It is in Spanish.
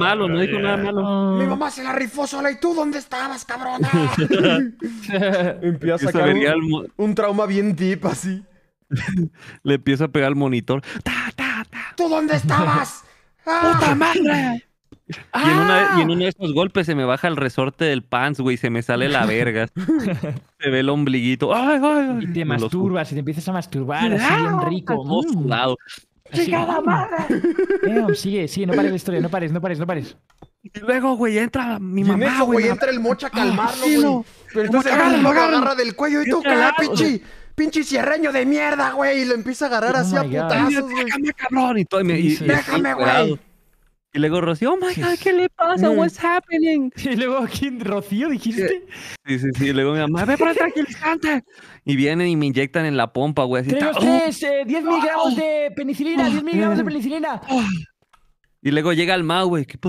malo, no dijo nada ah. malo. Mi ah. mamá se la rifó sola y tú dónde estabas, cabrona. Empieza a sacar un, trauma bien deep así. Le empieza a pegar el monitor. ¡Ta, tú dónde estabas? ¡Puta ah. madre! Y, en uno de estos golpes se me baja el resorte del pants, güey, se me sale la verga. se ve el ombliguito. Y te masturbas, y te empiezas a masturbar, así bien rico, musculado mm. ¡Chingada madre! sigue, sigue, no pares la historia, no pares, no pares, no pares. Y luego, güey, entra mi mamá, eso, güey. entra el mocha a ah, calmarlo, güey. Pero entonces agarra del cuello y tú, pinchi, ah, pinche, pinche cierreño de mierda, güey. Y lo empieza a agarrar oh así a putazos, güey. Déjame, cabrón. Y, déjame, güey. Y luego Rocío, oh my god, ¿qué le pasa? What's happening? Y luego aquí, Rocío, dijiste. Sí, sí, sí. Y luego mi mamá, ve para tranquilizante. Y vienen y me inyectan en la pompa, güey. Así 10 eh, miligramos de penicilina, 10 miligramos de ¡Oh! penicilina. Y luego llega el Mau, güey, ¿qué pasó?